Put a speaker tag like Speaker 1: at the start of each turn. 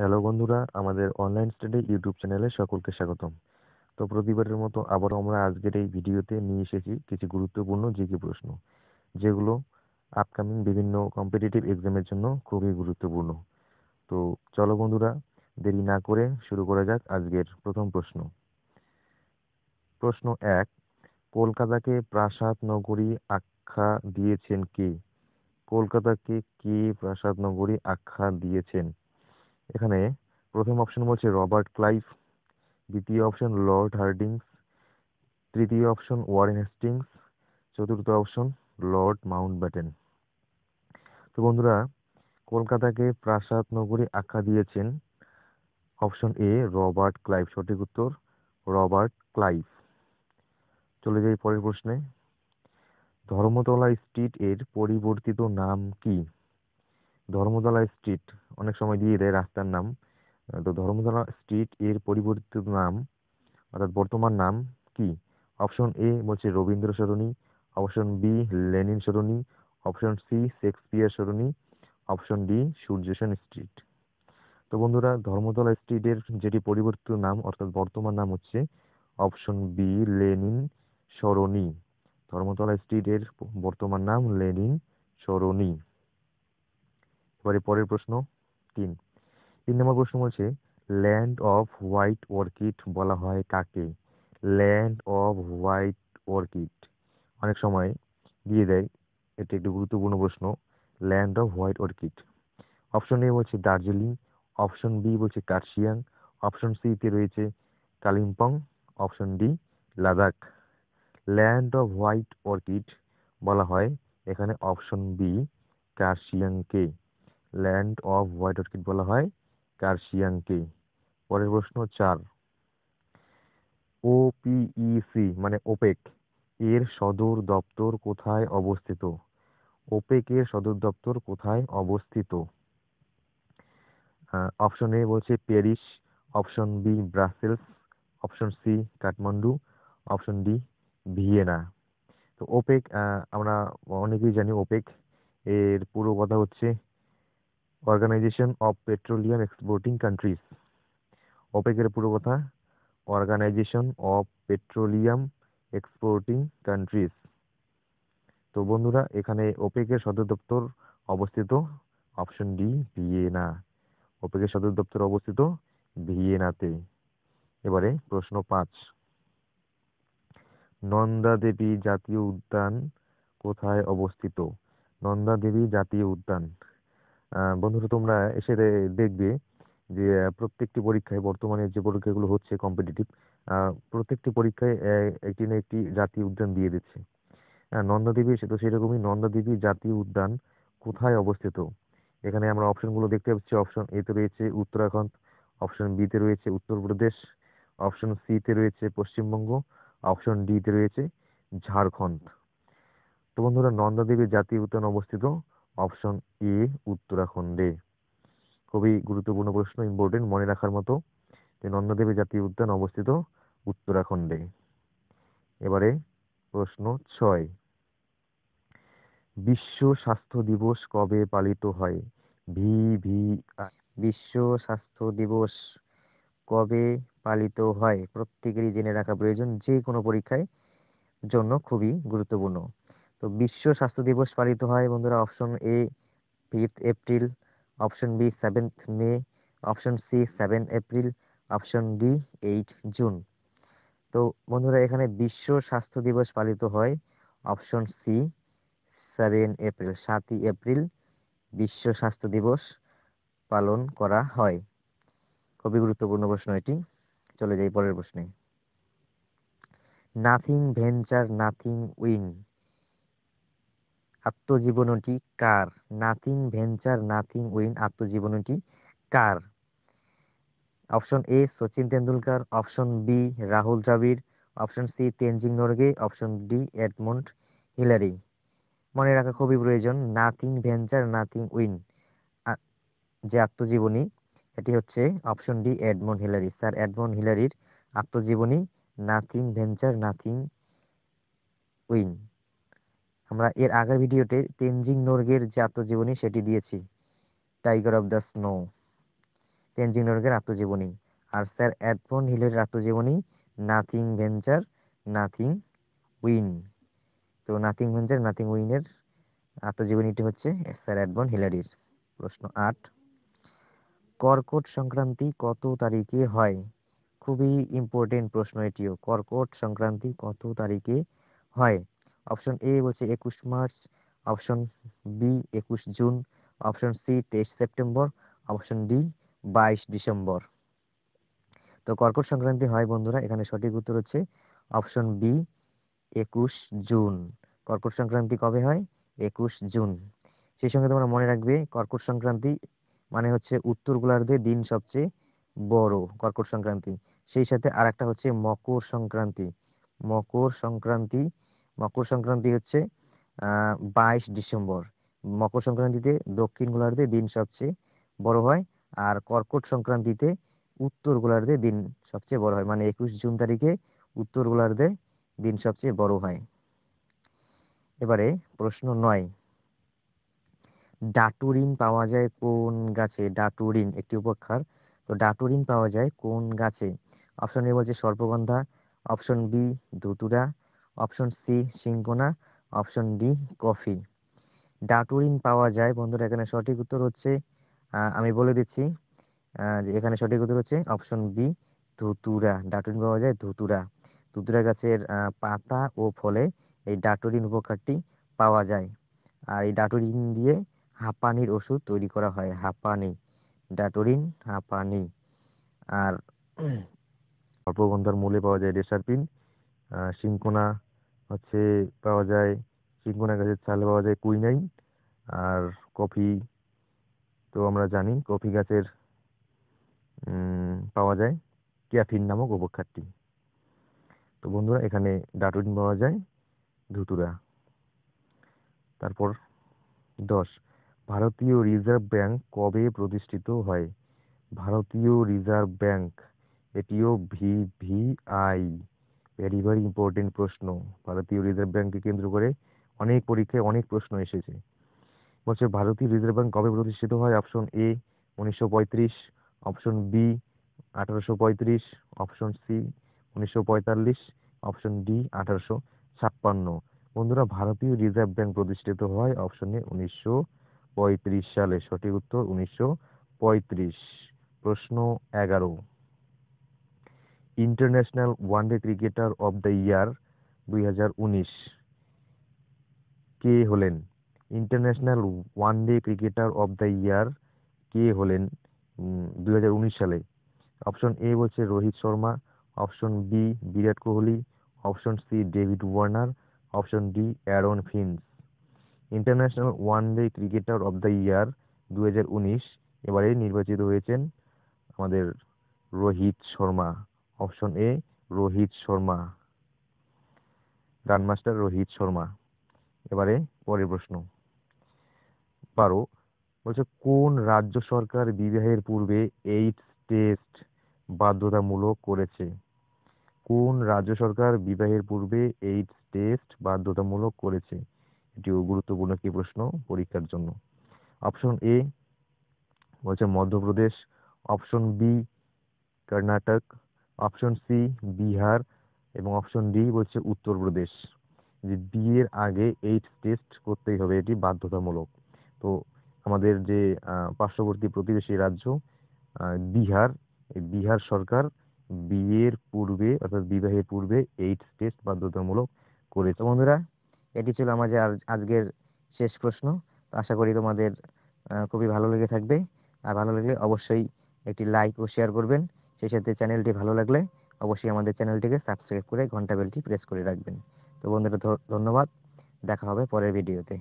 Speaker 1: hello বন্ধুরা আমাদের online study YouTube চ্যানেলে সকলকে স্বাগতম তো প্রতিবারের মতো আবার আমরা আজকের এই ভিডিওতে নিয়ে এসেছি কিছু গুরুত্বপূর্ণ জিকে প্রশ্ন যেগুলো আপকামিং বিভিন্ন কম্পিটিটিভ এক্সামের জন্য খুবই গুরুত্বপূর্ণ তো চলো বন্ধুরা দেরি না করে শুরু করা যাক আজকের প্রথম প্রশ্ন প্রশ্ন এক কলকাতাকে প্রাসাদ নগরী আখ্যা দিয়েছেন কে কলকাতাকে কে প্রাসাদ নগরী আখ্যা দিয়েছেন এখানে প্রথম অপশন বলছে রবার্ট ক্লাইভ দ্বিতীয় অপশন লর্ড হার্ডিংস তৃতীয় অপশন ওয়ারেন হেস্টিংস চতুর্থ অপশন লর্ড মাউন্ট ব্যাটেন তো বন্ধুরা কলকাতাকে প্রাসাদ নগরী আখ্যা দিয়েছেন অপশন এ রবার্ট ক্লাইভ সঠিক উত্তর রবার্ট ক্লাইভ চলে যাই পরের প্রশ্নে ধর্মতলা স্ট্রিট এর পরিবর্তিত নাম কি ধর্মতলা স্ট্রিট অনেক সময় দিয়ে দেয় রাস্তার নাম তো ধর্মতলা স্ট্রিট এর পরিবর্তিত নাম অর্থাৎ বর্তমান নাম কি অপশন এ বলছে রবীন্দ্র সরণি অপশন বি লেনিন সরণি অপশন সি শেক্সপিয়ার সরণি অপশন ডি সূর্যসেন স্ট্রিট তো বন্ধুরা ধর্মতলা স্ট্রিটের যেটি পরিবর্তিত নাম অর্থাৎ বর্তমান নাম হচ্ছে option B Lenin Sarani Dharmatala স্ট্রিটের বর্তমান নাম লেনিন সরণি এবারে পরের প্রশ্ন তিন তিন নম্বর প্রশ্ন বলছে ল্যান্ড অফ হোয়াইট অর্কিড বলা হয় কাকে ল্যান্ড অফ হোয়াইট অর্কিড অনেক সময় দিয়ে দেয় এটি একটি গুরুত্বপূর্ণ প্রশ্ন land of white orchid option A বলছে দার্জিলিং অপশন বি বলছে কার্শিয়াং অপশন সিতে রয়েছে Kalimpong option D Ladakh land of white orchid বলা হয় এখানে অপশন বি কার্শিয়াংকে ল্যান্ড অফ হোয়াইট অর্কিড বলা হয় কার্শিয়াংকে পরের প্রশ্ন চার ওপিইসি e মানে ওপেক এর সদর দপ্তর কোথায় অবস্থিত ওপেকের সদর দপ্তর কোথায় অবস্থিত অপশন এ বলছে Paris option B Brussels option C Kathmandu option D Vienna তো ওপেক আমরা অনেকেই জানি ওপেক এর পুরো কথা হচ্ছে organisation of petroleum exporting countries ওপেকের পুরো কথা organisation of petroleum exporting countries তো বন্ধুরা এখানে ওপেকের সদর দপ্তর অবস্থিত অপশন ডি ভিয়েনা ওপেকের সদর দপ্তর অবস্থিত ভিয়েনাতে এবারে প্রশ্ন পাঁচ নন্দা দেবী জাতীয় উদ্যান কোথায় অবস্থিত নন্দা দেবী জাতীয় উদ্যান বন্ধুরা তোমরা এসে দেখবে যে প্রত্যেকটি পরীক্ষায় বর্তমানে যে পরীক্ষাগুলো হচ্ছে কম্পিটিটিভ প্রত্যেকটি পরীক্ষায় একটি না একটি জাতীয় উদ্যান দিয়ে দিচ্ছে নন্দাদেবী সে তো সেরকমই নন্দাদেবী জাতীয় উদ্যান কোথায় অবস্থিত এখানে আমরা অপশনগুলো দেখতে পাচ্ছি অপশন এতে রয়েছে উত্তরাখণ্ড অপশন বিতে রয়েছে উত্তরপ্রদেশ অপশন সিতে রয়েছে পশ্চিমবঙ্গ অপশন ডিতে রয়েছে ঝাড়খণ্ড তো বন্ধুরা নন্দাদেবী জাতীয় উদ্যান অবস্থিত অপশন এ উত্তরাখণ্ডে খুবই গুরুত্বপূর্ণ প্রশ্ন ইম্পর্টেন্ট মনে রাখার মতো যে নন্দদেবী জাতীয় উদ্যান অবস্থিত উত্তরাখণ্ডে এবারে প্রশ্ন ছয় বিশ্ব
Speaker 2: স্বাস্থ্য দিবস কবে পালিত হয়
Speaker 1: ভি ভি
Speaker 2: বিশ্ব স্বাস্থ্য দিবস কবে পালিত হয় প্রত্যেকেরই জেনে রাখা প্রয়োজন যে কোনো পরীক্ষায় জন্য খুবই গুরুত্বপূর্ণ তো বিশ্ব স্বাস্থ্য দিবস পালিত হয় বন্ধুরা option A fifth April option B seventh May option C seven April option D eight June তো বন্ধুরা এখানে বিশ্ব স্বাস্থ্য দিবস পালিত হয় অপশন সি সেভেন এপ্রিল সাতই এপ্রিল বিশ্ব স্বাস্থ্য দিবস পালন করা হয় খুবই গুরুত্বপূর্ণ প্রশ্ন এটি চলে যাই পরের প্রশ্নে নাথিং ভেঞ্চার নাথিং উইন আত্মজীবনীটি কার নাথিং ভেঞ্চার নাথিং উইন আত্মজীবনীটি কার option A Sachin Tendulkar option B Rahul Dravid option C Tenzing Norgay option D Edmund Hillary মনে রাখা খুবই প্রয়োজন নাথিং ভেঞ্চার নাথিং উইন যে আত্মজীবনী এটি হচ্ছে option D Edmund Hillary sir Edmund হিলারির আত্মজীবনী নাথিং ভেঞ্চার নাথিং উইন আমরা এর আগের ভিডিওতে তেনজিং নর্গের যে আত্মজীবনী সেটি দিয়েছি tiger of the snow Tenzing নর্গের আত্মজীবনী আর স্যার অ্যাডফোন হিলের আত্মজীবনী নাথিং ভেঞ্চার নাথিং উইন তো নাথিং ভেঞ্চার নাথিং উইনের আত্মজীবনীটি হচ্ছে স্যার অ্যাডভন হিলারির প্রশ্ন আট কর্কট সংক্রান্তি কত তারিখে হয় খুবই ইম্পর্টেন্ট প্রশ্ন এটিও কর্কট সংক্রান্তি কত তারিখে হয় অপশন এ বলছে একুশ মার্চ অপশন বি একুশ জুন অপশন সি তেইশ সেপ্টেম্বর অপশন ডি বাইশ ডিসেম্বর তো কর্কট সংক্রান্তি হয় বন্ধুরা এখানে সঠিক উত্তর হচ্ছে অপশন বি একুশ জুন কর্কট সংক্রান্তি কবে হয় একুশ জুন সেই সঙ্গে তোমরা মনে রাখবে কর্কট সংক্রান্তি মানে হচ্ছে উত্তর গোলার্ধে দিন সবচেয়ে বড় কর্কট সংক্রান্তি সেই সাথে আর একটা হচ্ছে মকর সংক্রান্তি মকর সংক্রান্তি মকর সংক্রান্তি হচ্ছে বাইশ ডিসেম্বর মকর সংক্রান্তিতে দক্ষিণ গোলার্ধে দিন সবচেয়ে বড় হয় আর কর্কট সংক্রান্তিতে উত্তর গোলার্ধে দিন সবচেয়ে বড় হয় মানে একুশ জুন তারিখে উত্তর গোলার্ধে দিন সবচেয়ে বড় হয় এবারে প্রশ্ন নয় ডাটুরিন পাওয়া যায় কোন গাছে ডাটুরিন একটি উপাক্ষার তো ডাটুরিন পাওয়া যায় কোন গাছে অপশন এ বলছে সর্পগন্ধা অপশন বি ধুতুরা option C cinchona option D coffee daturine পাওয়া যায় বন্ধুরা এখানে সঠিক উত্তর হচ্ছে আমি বলে দিচ্ছি যে এখানে সঠিক উত্তর হচ্ছে অপশন বি ধুতুরা ডাটুরিন পাওয়া যায় ধুতুরা ধুতুরা গাছের পাতা ও ফলে এই ডাটুরিন উপকারটি পাওয়া যায় আর এই ডাটুরিন দিয়ে হাঁপানির ওষুধ তৈরি করা হয় হাঁপানি ডাটুরিন হাঁপানি আর অল্পগন্ধার মূলে পাওয়া যায় রেসারপিন
Speaker 1: সিঙ্কোনা হচ্ছে পাওয়া যায় সিঙ্কোনা গাছের চাল পাওয়া যায় কুইনাইন আর কফি তো আমরা জানি কফি গাছের পাওয়া যায় ক্যাফিন নামক উপক্ষারটি তো বন্ধুরা এখানে ডাটুইন পাওয়া যায় ধুতুরা তারপর দশ ভারতীয় রিজার্ভ ব্যাংক কবে প্রতিষ্ঠিত হয় ভারতীয় রিজার্ভ ব্যাংক এটিও V V I very very important প্রশ্ন ভারতীয় রিজার্ভ ব্যাঙ্ককে কেন্দ্র করে অনেক পরীক্ষায় অনেক প্রশ্ন এসেছে বলছে ভারতীয় রিজার্ভ ব্যাঙ্ক কবে প্রতিষ্ঠিত হয় অপশন এ উনিশশো পঁয়ত্রিশ অপশন বি আঠারোশো পঁয়ত্রিশ অপশন সি উনিশশো পঁয়তাল্লিশ অপশন ডি আঠারোশো ছাপ্পান্ন বন্ধুরা ভারতীয় রিজার্ভ ব্যাঙ্ক প্রতিষ্ঠিত হয় অপশনে উনিশশো পঁয়ত্রিশ সালে সঠিক উত্তর উনিশশো পঁয়ত্রিশ প্রশ্ন এগারো international one day cricketer of the year দুই কে হলেন international one day cricketer of the year কে হলেন দুই সালে অপশন এ বলছে Rohit Sharma option B Virat Kohli option C David Warner option D Aaron Finch international one day cricketer of the year দু এবারে নির্বাচিত হয়েছেন আমাদের Rohit Sharma option A Rohit Sharma grandmaster Rohit Sharma এবারে পরের প্রশ্ন বারো বলছে কোন রাজ্য সরকার বিবাহের পূর্বে এইডস টেস্ট বাধ্যতামূলক করেছে কোন রাজ্য সরকার বিবাহের পূর্বে এইডস টেস্ট বাধ্যতামূলক করেছে এটিও গুরুত্বপূর্ণ একটি প্রশ্ন পরীক্ষার জন্য অপশন এ বলছে Madhya Pradesh option B Karnataka option C Bihar এবং অপশন ডি বলছে উত্তরপ্রদেশ যে বিয়ের আগে এইট টেস্ট করতেই হবে এটি বাধ্যতামূলক তো আমাদের যে পার্শ্ববর্তী প্রতিবেশী রাজ্য বিহার এই বিহার সরকার বিয়ের পূর্বে অর্থাৎ বিবাহের পূর্বে এইট
Speaker 2: টেস্ট বাধ্যতামূলক করেছে বন্ধুরা এটি ছিল আমাদের আজকের শেষ প্রশ্ন আশা করি তোমাদের খুবই ভালো লেগে থাকবে আর ভালো লাগলে অবশ্যই একটি লাইক ও শেয়ার করবেন সেই সাথে চ্যানেলটি ভালো লাগলে অবশ্যই আমাদের চ্যানেলটিকে সাবস্ক্রাইব করে ঘন্টা বেলটি প্রেস করে রাখবেন তো বন্ধুরা ধন্যবাদ দেখা হবে পরের ভিডিওতে